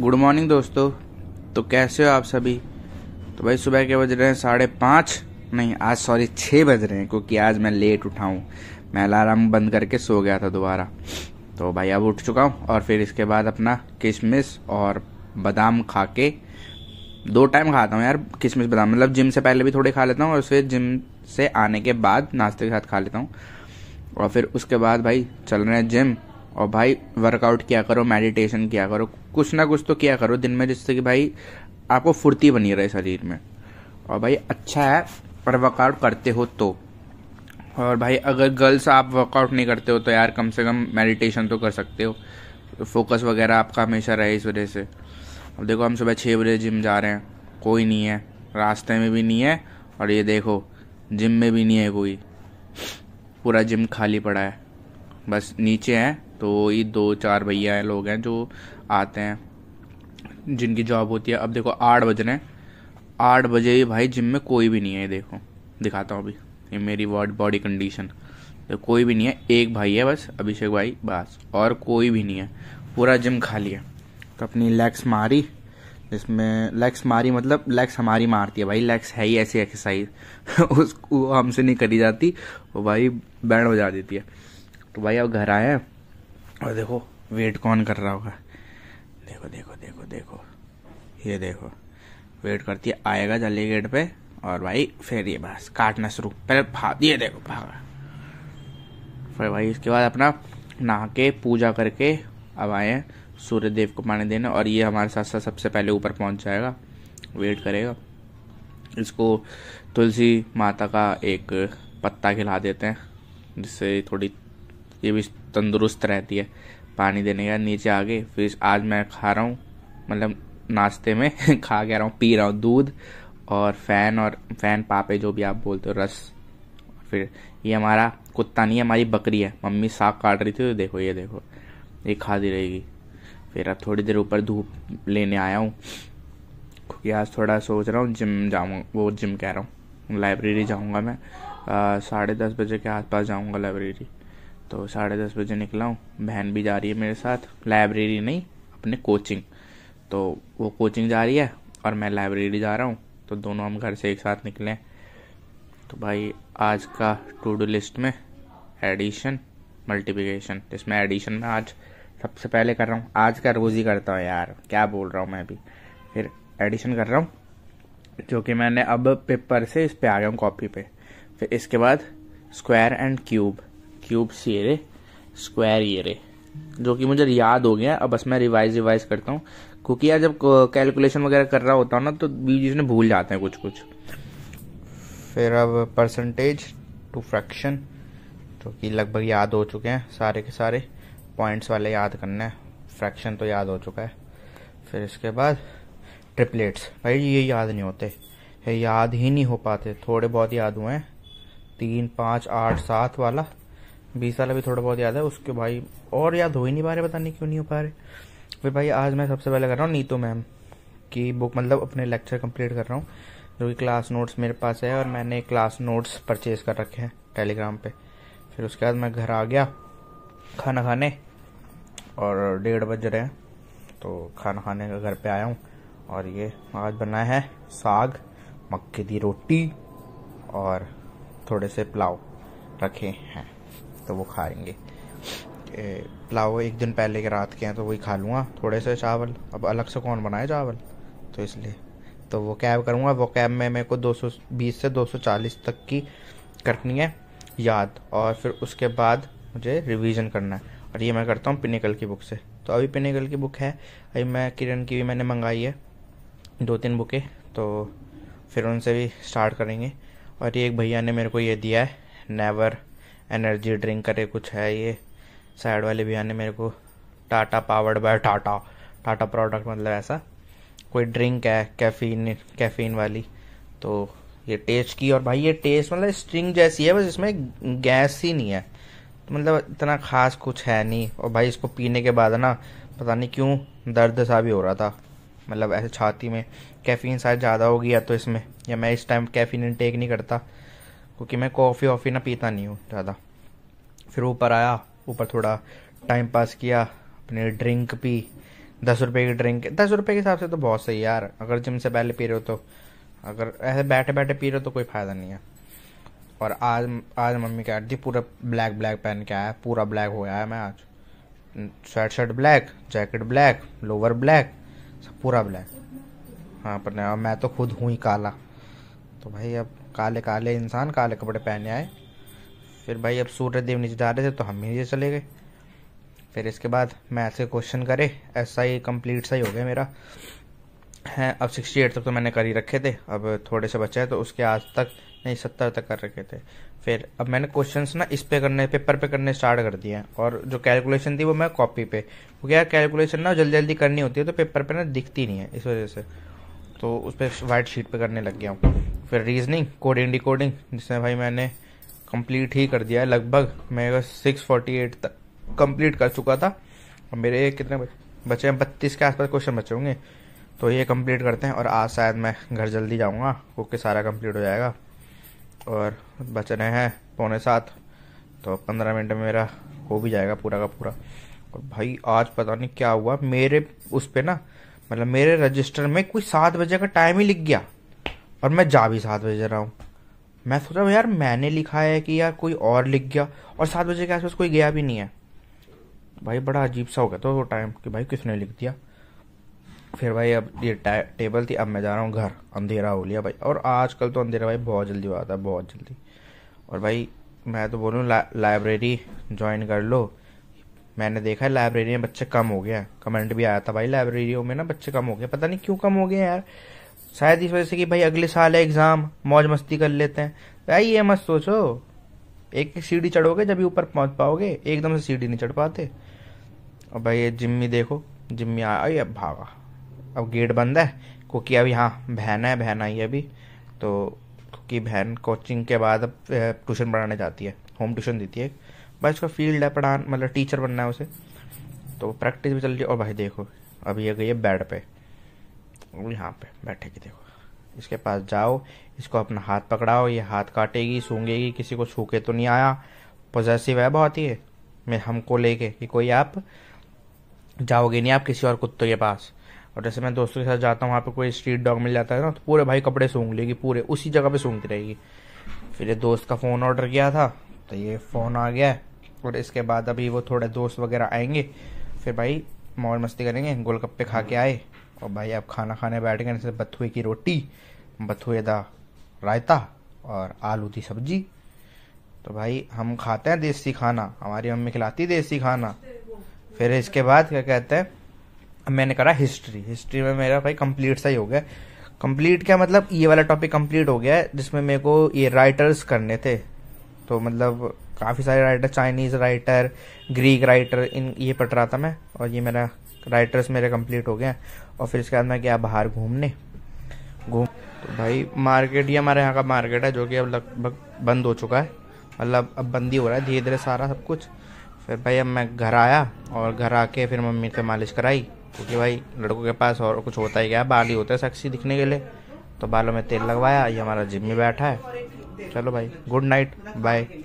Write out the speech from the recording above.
good morning दोस्तों तो कैसे हो आप सभी तो भाई सुबह के बज रहे हैं साढ़े पाँच नहीं आज सॉरी छः बज रहे हैं क्योंकि आज मैं लेट उठाऊँ मैं अलार्म बंद करके सो गया था दोबारा तो भाई अब उठ चुका हूँ और फिर इसके बाद अपना किशमिश और बादाम खा के दो टाइम खाता हूँ यार किशमिश बादाम मतलब जिम से पहले भी थोड़े खा लेता हूँ और फिर जिम से आने के बाद नाश्ते के साथ खा लेता हूँ और फिर उसके बाद भाई चल रहे हैं जिम और भाई वर्कआउट किया करो मेडिटेशन किया करो कुछ ना कुछ तो किया करो दिन में जिससे कि भाई आपको फुर्ती बनी रहे शरीर में और भाई अच्छा है पर वर्कआउट करते हो तो और भाई अगर गर्ल्स आप वर्कआउट नहीं करते हो तो यार कम से कम मेडिटेशन तो कर सकते हो फोकस वगैरह आपका हमेशा रहे इस वजह से अब देखो हम सुबह छः बजे जिम जा रहे हैं कोई नहीं है रास्ते में भी नहीं है और ये देखो जिम में भी नहीं है कोई पूरा जिम खाली पड़ा है बस नीचे है तो ये दो चार भैया हैं लोग हैं जो आते हैं जिनकी जॉब होती है अब देखो आठ बज रहे हैं आठ बजे भाई जिम में कोई भी नहीं है देखो दिखाता हूँ अभी ये मेरी बॉडी बॉडी कंडीशन तो कोई भी नहीं है एक भाई है बस अभिषेक भाई बस और कोई भी नहीं है पूरा जिम खाली है तो अपनी लेग्स मारी जिसमें लेग्स मारी मतलब लेग्स हमारी मारती है भाई लेग्स है ही ऐसी एक्सरसाइज उसको हमसे नहीं करी जाती वो भाई बैंड बजा देती है तो भाई अब घर आए हैं और देखो वेट कौन कर रहा होगा देखो देखो देखो देखो ये देखो वेट करती है आएगा जल्दी गेट पे और भाई फिर ये बस काटना शुरू पहले भाग ये देखो भागा फिर भाई इसके बाद अपना नहा के पूजा करके अब आए सूर्य देव को पानी देने और ये हमारे साथ साथ सबसे पहले ऊपर पहुंच जाएगा वेट करेगा इसको तुलसी माता का एक पत्ता खिला देते हैं जिससे थोड़ी ये भी तंदुरुस्त रहती है पानी देने के बाद नीचे आ गए फिर आज मैं खा रहा हूँ मतलब नाश्ते में खा के रहा हूँ पी रहा हूँ दूध और फैन और फैन पापे जो भी आप बोलते हो रस फिर ये हमारा कुत्ता नहीं है हमारी बकरी है मम्मी साग काट रही थी तो देखो ये देखो ये खा दी रहेगी फिर अब थोड़ी देर ऊपर धूप लेने आया हूँ क्योंकि आज थोड़ा सोच रहा हूँ जिम जाऊँगा वो जिम कह रहा हूँ लाइब्रेरी जाऊँगा मैं साढ़े दस बजे के आसपास जाऊँगा लाइब्रेरी तो साढ़े दस बजे निकला हूँ बहन भी जा रही है मेरे साथ लाइब्रेरी नहीं अपने कोचिंग तो वो कोचिंग जा रही है और मैं लाइब्रेरी जा रहा हूँ तो दोनों हम घर से एक साथ निकले तो भाई आज का टू डू लिस्ट में एडिशन मल्टीप्लिकेशन जिसमें एडिशन में आज सबसे पहले कर रहा हूँ आज का रोज़ ही करता हूँ यार क्या बोल रहा हूँ मैं अभी फिर एडिशन कर रहा हूँ जो कि मैंने अब पेपर से इस पे आ गया हूँ कॉपी पे फिर इसके बाद square and cube cube C array square array जो कि मुझे याद हो गया अब बस मैं रिवाइज रिवाइज करता हूँ क्योंकि यार जब कैलकुलेशन वगैरह कर रहा होता हूँ ना तो बीच में भूल जाते हैं कुछ कुछ फिर अब परसेंटेज टू फ्रैक्शन जो कि लगभग याद हो चुके हैं सारे के सारे पॉइंट्स वाले याद करना है फ्रैक्शन तो याद हो चुका है फिर इसके बाद ट्रिपलेट्स भाई ये याद नहीं होते ये याद ही नहीं हो पाते थोड़े बहुत याद हुए हैं तीन पाँच आठ सात वाला बीस वाला भी थोड़ा बहुत याद है उसके भाई और याद हो ही नहीं पा रहे पता नहीं क्यों नहीं हो पा रहे फिर भाई आज मैं सबसे पहले कर रहा हूँ नीतू मैम की बुक मतलब अपने लेक्चर कंप्लीट कर रहा हूँ जो कि क्लास नोट्स मेरे पास है और मैंने क्लास नोट्स परचेज कर रखे हैं टेलीग्राम पे फिर उसके बाद मैं घर आ गया खाना खाने और डेढ़ बज रहे हैं तो खाना खाने का घर पे आया हूँ और ये आज बनाया है साग मक्के की रोटी और थोड़े से पुलाव रखे हैं तो वो खाएंगे पुलाव एक दिन पहले के रात के हैं तो वही खा लूँगा थोड़े से चावल अब अलग से कौन बनाए चावल तो इसलिए तो वो कैब करूँगा वो कैब में मेरे को 220 से 240 तक की करनी है याद और फिर उसके बाद मुझे रिवीजन करना है और ये मैं करता हूँ पिनिकल की बुक से तो अभी पिनिकल की बुक है अभी मैं किरण की भी मैंने मंगाई है दो तीन बुकें तो फिर उनसे भी स्टार्ट करेंगे और ये एक भैया ने मेरे को ये दिया है नेवर एनर्जी ड्रिंक करे कुछ है ये साइड वाले भैया ने मेरे को Tata powered by Tata Tata product मतलब ऐसा कोई ड्रिंक है कैफीन कैफीन वाली तो ये टेस्ट की और भाई ये टेस्ट मतलब स्ट्रिंग जैसी है बस इसमें गैस ही नहीं है तो मतलब इतना खास कुछ है नहीं और भाई इसको पीने के बाद ना पता नहीं क्यों दर्द सा भी हो रहा था मतलब ऐसे छाती में कैफीन शायद ज़्यादा हो गया तो इसमें या मैं इस टाइम कैफीन टेक नहीं करता क्योंकि मैं कॉफ़ी वॉफ़ी ना पीता नहीं हूँ ज़्यादा फिर ऊपर आया ऊपर थोड़ा टाइम पास किया अपने ड्रिंक पी दस रुपये की ड्रिंक दस रुपये के हिसाब से तो बहुत सही यार अगर जिम से पहले पी रहे हो तो अगर ऐसे बैठे बैठे पी रहे हो तो कोई फ़ायदा नहीं है और आज आज मम्मी कह रही थी पूरा ब्लैक ब्लैक पहन के आया पूरा ब्लैक हो है मैं आज sweatshirt black jacket black lower black सब पूरा ब्लैक हाँ पर मैं तो खुद हूँ ही काला तो भाई अब काले काले इंसान काले कपड़े पहने आए फिर भाई अब सूर्य देव नीचे जा रहे थे तो हम भी नीचे चले गए फिर इसके बाद मैथ ऐसे क्वेश्चन करे ऐसा ही कंप्लीट सही हो गया मेरा है अब सिक्सटी एट तक तो मैंने कर ही रखे थे अब थोड़े से बचे तो उसके आज तक नहीं सत्तर तक कर रखे थे फिर अब मैंने क्वेश्चंस ना इस पे करने पेपर पे करने स्टार्ट कर दिए हैं और जो कैलकुलेशन थी वो मैं कॉपी पे क्योंकि यार कैलकुलेशन ना जल्दी जल्दी करनी होती है तो पेपर पे ना दिखती नहीं है इस वजह से तो उस पर व्हाइट शीट पे करने लग गया हूँ फिर रीजनिंग कोडिंग डिकोडिंग जिसमें भाई मैंने कंप्लीट ही कर दिया है लगभग मैं सिक्स फोर्टी एट तक कंप्लीट कर चुका था मेरे कितने बचे हैं बत्तीस के आसपास क्वेश्चन बचे होंगे तो ये कंप्लीट करते हैं और आज शायद मैं घर जल्दी जाऊँगा क्योंकि सारा कंप्लीट हो जाएगा और बच रहे हैं पौने सात तो पंद्रह मिनट में मेरा हो भी जाएगा पूरा का पूरा और भाई आज पता नहीं क्या हुआ मेरे उस पर ना मतलब मेरे रजिस्टर में कोई सात बजे का टाइम ही लिख गया और मैं जा भी सात बजे रहा हूँ मैं सोच रहा हूँ यार मैंने लिखा है कि यार कोई और लिख गया और सात बजे के आसपास कोई गया भी नहीं है भाई बड़ा अजीब सा हो गया था तो वो टाइम कि भाई किसने लिख दिया फिर भाई अब ये टेबल थी अब मैं जा रहा हूँ घर अंधेरा हो लिया भाई और आजकल तो अंधेरा भाई बहुत जल्दी हो जाता है बहुत जल्दी और भाई मैं तो बोलूँ ला, लाइब्रेरी ज्वाइन कर लो मैंने देखा है लाइब्रेरी में बच्चे कम हो गए हैं कमेंट भी आया था भाई लाइब्रेरियों में ना बच्चे कम हो गए पता नहीं क्यों कम हो गए यार शायद इस वजह से कि भाई अगले साल है एग्जाम मौज मस्ती कर लेते हैं भाई तो ये मत सोचो एक एक सीढ़ी चढ़ोगे जब ऊपर पहुंच पाओगे एकदम से सीढ़ी नहीं चढ़ पाते और भाई ये जिम्मी देखो जिम्मी आई अब भागा अब गेट बंद है क्योंकि अब यहाँ बहन है बहन आई अभी तो क्योंकि बहन कोचिंग के बाद अब ट्यूशन पढ़ाने जाती है होम ट्यूशन देती है भाई उसका फील्ड है पढ़ा मतलब टीचर बनना है उसे तो प्रैक्टिस भी चल रही है और भाई देखो अभी ये गई है बेड पे उंगली यहाँ पे बैठेगी देखो इसके पास जाओ इसको अपना हाथ पकड़ाओ ये हाथ काटेगी सूंघेगी किसी को छूके तो नहीं आया पोजेसिव है बहुत ही मैं हमको लेके कि कोई आप जाओगे नहीं आप किसी और कुत्ते के पास और जैसे मैं दोस्तों के साथ जाता हूँ वहाँ पे कोई स्ट्रीट डॉग मिल जाता है ना तो पूरे भाई कपड़े सूंघ लेगी पूरे उसी जगह पे सूंघती रहेगी फिर ये दोस्त का फ़ोन ऑर्डर किया था तो ये फ़ोन आ गया और इसके बाद अभी वो थोड़े दोस्त वगैरह आएंगे फिर भाई मौज मस्ती करेंगे गोलगप्पे खा के आए और भाई आप खाना खाने बैठ गए जैसे बथुए की रोटी बथुए दा रायता और आलू की सब्जी तो भाई हम खाते हैं देसी खाना हमारी मम्मी खिलाती देसी खाना फिर इसके बाद क्या कहते हैं मैंने करा हिस्ट्री हिस्ट्री में मेरा भाई कंप्लीट सही हो गया कंप्लीट क्या मतलब ये वाला टॉपिक कंप्लीट हो गया है जिसमें मेरे को ये राइटर्स करने थे तो मतलब काफ़ी सारे writer Chinese writer Greek writer इन ये पढ़ रहा था मैं और ये मेरा राइटर्स मेरे कंप्लीट हो गए और फिर इसके बाद मैं गया बाहर घूमने घूम तो भाई मार्केट ये हमारे यहाँ का मार्केट है जो कि अब लगभग बंद हो चुका है मतलब अब बंद ही हो रहा है धीरे धीरे सारा सब कुछ फिर भाई अब मैं घर आया और घर आके फिर मम्मी से मालिश कराई क्योंकि भाई लड़कों के पास और कुछ होता ही क्या बाल ही होता है सेक्सी दिखने के लिए तो बालों में तेल लगवाया ये हमारा जिम में बैठा है चलो भाई गुड नाइट बाय